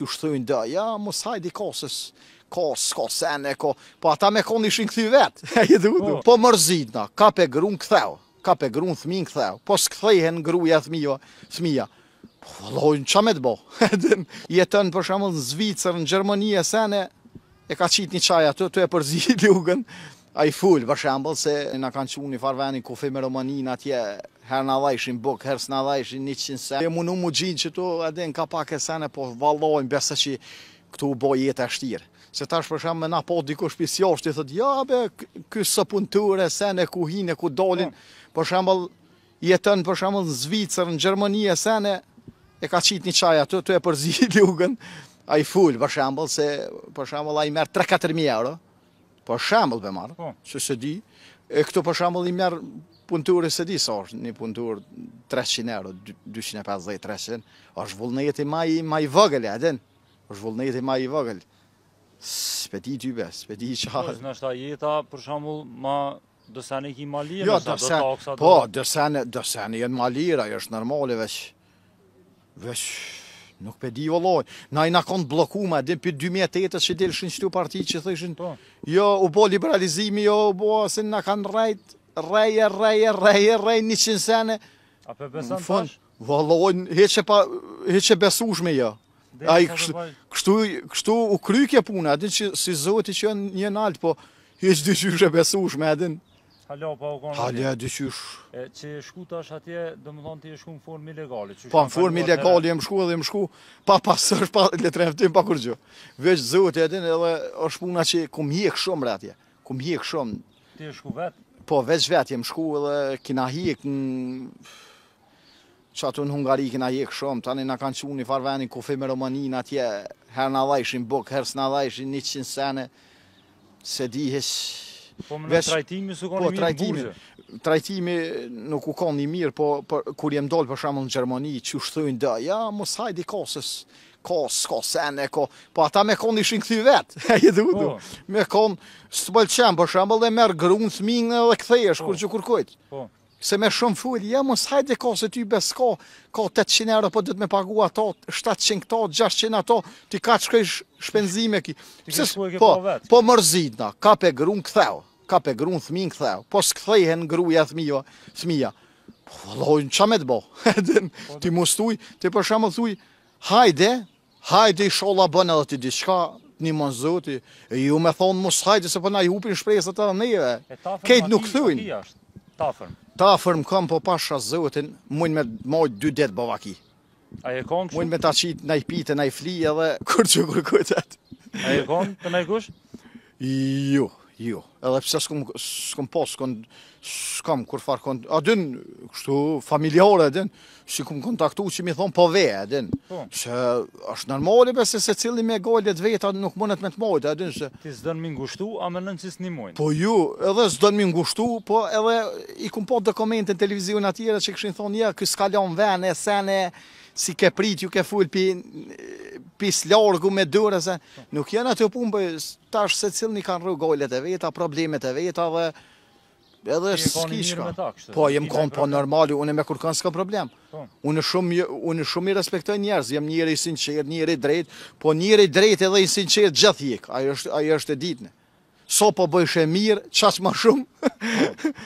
i ushtojnë dhe, ja, mos haj di kosës, kasë, kasë, e ko, po ata me konë ishin këthy vetë, e i dhu, po, po mërzit ka pe grunë këtheu, ka pe grunë thmin këtheu, po së këthejhen gruja thmija, thmija, po vëllohin qa me të bo, e dhe, jetën përshemë në Zvicër, në Gjermonia, sen e, ka qitë një qaj ato, të e përzit i a i full, për shembol, se në kanë që unë i farë veni, kofi me Romanin, atje, herë në dhajshin, bëk, herës në dhajshin, një qënë sen. E munu më gjinë që tu, edhe në kapak e sene, po valojnë, besa që këtu u bëj jetë e shtirë. Se tash për shembol, me na po diko shpisja, shtë i thëtë, ja, be, kësë së punëture, sene, ku hinë, ku dolin, mm. për shembol, jetën për shembol, në Zvicër, në Gjermonie, sene, e ka qitë një qaj atë, tu e përzi i lukën, a i full, për shembol, se, për shembol, a i merë 3-4.000 euro, Po, për shambull për marë, që po. se di, e këto për shambull i merë punëturë e se di, sa është një punëturë 300 euro, 250-300, është vullnejët i maj i vogël, adin, është vullnejët i maj i vogël, s'peti i tybe, s'peti i qarë. Po, Në është a jeta, për shambull, ma dësene ki ma jo, nështë të do taksa do... Po, dësene, dësene jenë ma është a normali, veç, veç, nuk pe di valoj, na i nakon bloku ma, dhe për 2008 që delëshin qëtu parti që thëshin, po. jo, u bo liberalizimi, jo, u bo, se në kanë rejt, reje, reje, reje, reje, reje, 100 sene. A për besan tash? Valoj, he që besushme, jo. A i kështu u krykje puna, adin që si zoti që janë një naltë, po, he që dy që që besushme, adin. Halo, pa u konë. Halja, dyshysh. Që e shku tash atje, do ti e shku në formë ilegali. Pa, në formë ilegali e më shku edhe më shku, pa pasër, pa letreftim, pa kur Veç zëvët e edhe është puna që ku më hjek shumë rratje, ku më hjek shumë. Ti e shku vetë? Po, veç vetë e më shku edhe kena hjek në... Që në Hungari kena hjek shumë, tani në kanë qunë një farveni kufi me Romanin atje, herë dhajshin bëk, herë dhajshin 100 sene, se dihesh Po në trajtimi po, trajtimi nuk u kanë një mirë, po kur jem dollë për shamë në Gjermani, që u shtojnë dhe, ja, mos hajdi kosës, kosë, kosën e ko, po ata me kanë ishin këthy vetë, e i du, du, me konë së të bëllë për shamë dhe merë grunë të dhe këthejesh, po. kur që kërkojtë. Po, po se me shumë fujt, ja mos hajde ka se ty beska, ka 800 euro, po dhëtë me pagu ato, 700 ato, 600 ato, ti ka që kësh shpenzime ki. Pses, po, po mërzidna, ka pe grun këtheu, ka pe grun thmin këtheu, po së në gruja thmija, thmija. Po, lojnë, qa me të bo? ti mustuj, ti përshamë thuj, hajde, hajde i shola bënë edhe ti diçka, një mënzoti, ju me thonë mos hajde, se përna po i hupin shprejës të të neve. Kejt nuk thujnë. Ta fërmë kam, po pasha zëvëtin, muin me mojt dy detë bavaki. A e konë që? me ta qitë na i pite, i fli edhe kur që kur kujtet. A e konë të na i kush? Jo. Jo, edhe pëse s'kom pas, s'kom kur farë a dynë, kështu, familjare, a si kum kontaktu që mi thonë po ve, a që po. është normali përse se cili me gollet vejë, a nuk mundet me të mojtë, a dynë, se... Ti s'donë mi ngushtu, a më nënë që mojnë? Po ju, edhe s'donë mi ngushtu, po edhe i kum po dokumentin në televizion atyre që këshin thonë, ja, kësë kalon vene, sene, si ke prit, ju ke fulpi pis largu me dure se nuk jena të punë për tash se cilë një kanë rrugë gojlet e veta, problemet e veta dhe edhe është Po, jem konë po normali, unë e me kur kanë s'ka problem. Po. Unë shumë i respektoj njerës, jem njëri i sinqerë, njëri i drejtë, po njëri i drejtë edhe i sinqerë gjithjek, ajo është e ditëne. So po bëjshë e mirë, qaqë ma shumë. Po.